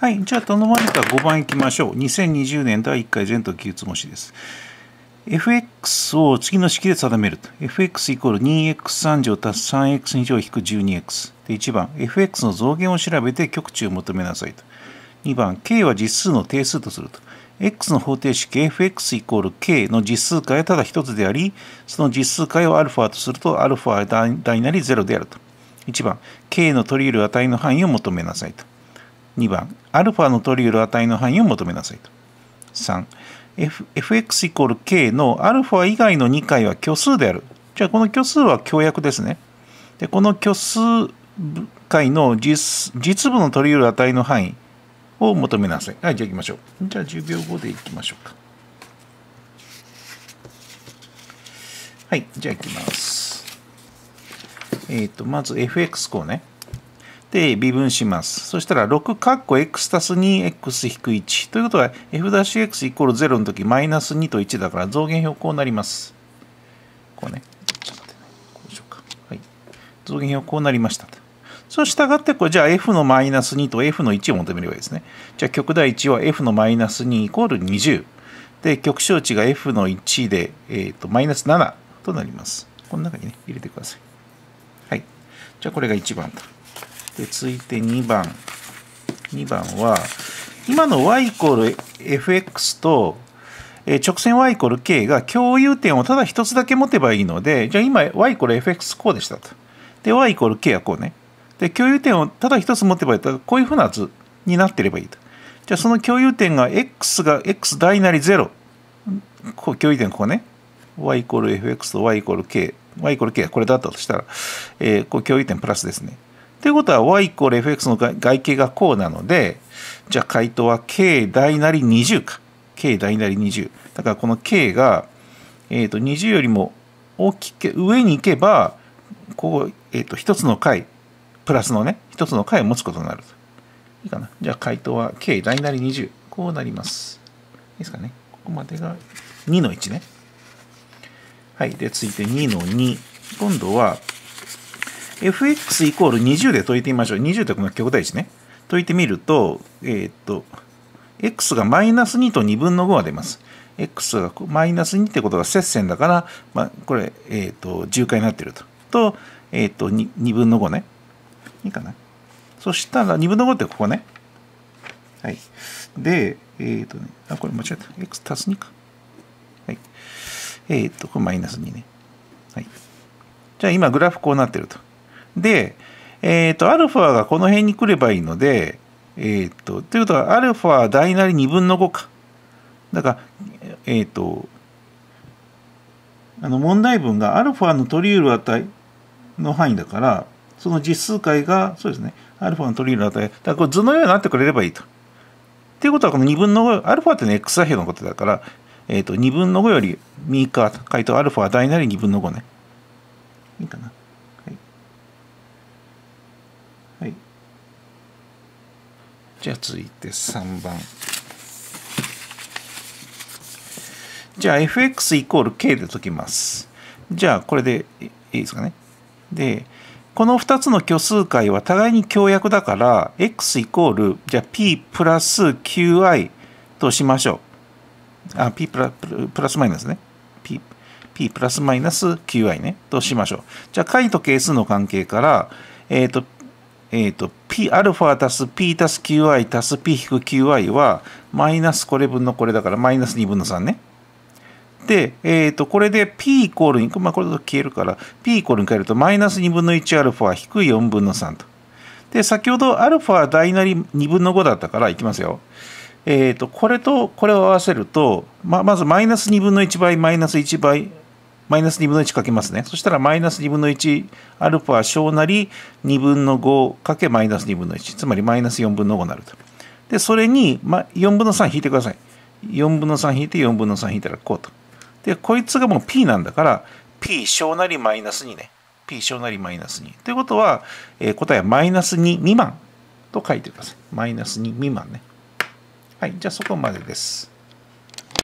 はい、じゃあ頼まれた5番いきましょう。2020年第1回全都記述もしです。fx を次の式で定めると。fx イコール 2x3 乗足す 3x2 乗引く 12x。で、1番、fx の増減を調べて極値を求めなさいと。2番、k は実数の定数とすると。x の方程式 fx イコール k の実数解はただ一つであり、その実数解を α とすると α は大なり0であると。1番、k の取り得る値の範囲を求めなさいと。2番、アルファの取り得る値の範囲を求めなさいと。3、F、fx イコール k のアルファ以外の2回は虚数である。じゃあこの虚数は強約ですね。で、この虚数回の実実部の取り得る値の範囲を求めなさい。はい、じゃあ行きましょう。じゃあ10秒後で行きましょうか。はい、じゃあ行きます。えっ、ー、と、まず fx 項ね。で、微分します。そしたら、6カッコ x たす 2x-1。ということは、f'(x) イコール0の時、マイナス2と1だから、増減表こうなります。こうね。ちょっと待ってね。こうしようか。はい。増減表こうなりました。そうしたがって、これじゃあ f のマイナス2と f の1を求めればいいですね。じゃあ極大1は f のマイナス2イコール20。で、極小値が f の1で、えーと、とマイナス7となります。この中にね、入れてください。はい。じゃあこれが1番と。で、続いて2番。2番は、今の y イコール fx と、え直線 y イコール k が共有点をただ一つだけ持てばいいので、じゃあ今 y イコール fx こうでしたと。で、y イコール k はこうね。で、共有点をただ一つ持てばいいと、こういうふうな図になってればいいと。じゃあその共有点が x が x 大なり0。こう共有点ここね。y イコール fx と y イコール k。y イコール k がこれだったとしたら、えー、こう共有点プラスですね。ということは y イコール fx の外形がこうなのでじゃあ回答は k 大なり20か k 大なり20だからこの k が、えー、と20よりも大きく上に行けばこう、えー、と1つの解プラスのね1つの解を持つことになるいいかなじゃあ回答は k 大なり20こうなりますいいですかねここまでが2の1ねはいで続いて2の2今度は fx イコール20で解いてみましょう。20とこの極大値ね。解いてみると、えー、っと、x がマイナス2と2分の5が出ます。x がマイナス2ってことが接線だから、まあ、これ、えー、っと、重回になっていると。と、えー、っと2、2分の5ね。いいかな。そしたら、2分の5ってここね。はい。で、えー、っとね、あ、これ間違えた。x 足す2か。はい。えっと、これマイナス2ね。はい。じゃあ今グラフこうなってると。で、えっ、ー、と、アルファがこの辺に来ればいいので、えっ、ー、と、ということは、アルファ大なり2分の5か。だから、えっ、ー、と、あの問題文がアルファの取り得る値の範囲だから、その実数解が、そうですね、アルファの取り得る値、だからこ図のようになってくれればいいと。っていうことは、この2分の5、アルファってね、x 座標のことだから、えっ、ー、と、2分の5より右か、回答アルファ大なり2分の5ね。いいかな。じゃあ続いて3番じゃあ fx イコール k で解きますじゃあこれでいいですかねでこの2つの虚数解は互いに強約だから x イコールじゃあ p プラス qi としましょうあ p プラプラスマイナスね p, p プラスマイナス qi ねとしましょうじゃあ解と係数の関係からえっ、ー、とえっ、ー、と、p ァ足す P 足す Qi 足す P-Qi は、マイナスこれ分のこれだから、マイナス2分の3ね。で、えっ、ー、と、これで P イコールに、まあ、これだと消えるから、P イコールに変えると、マイナス2分の1ァ低い4分の3と。で、先ほどアルファ大なり2分の5だったから、いきますよ。えっ、ー、と、これとこれを合わせると、まあ、まずマイナス2分の1倍、マイナス1倍、マイナス2分の1かけますね。そしたらマイナス2分の1アルファ小なり2分の5かけマイナス2分の1。つまりマイナス4分の5になると。で、それに、ま、4分の3引いてください。4分の3引いて4分の3引いたらこうと。で、こいつがもう P なんだから、P 小なりマイナス2ね。P 小なりマイナス2。ということは、えー、答えはマイナス2未満と書いてください。マイナス2未満ね。はい、じゃあそこまでです。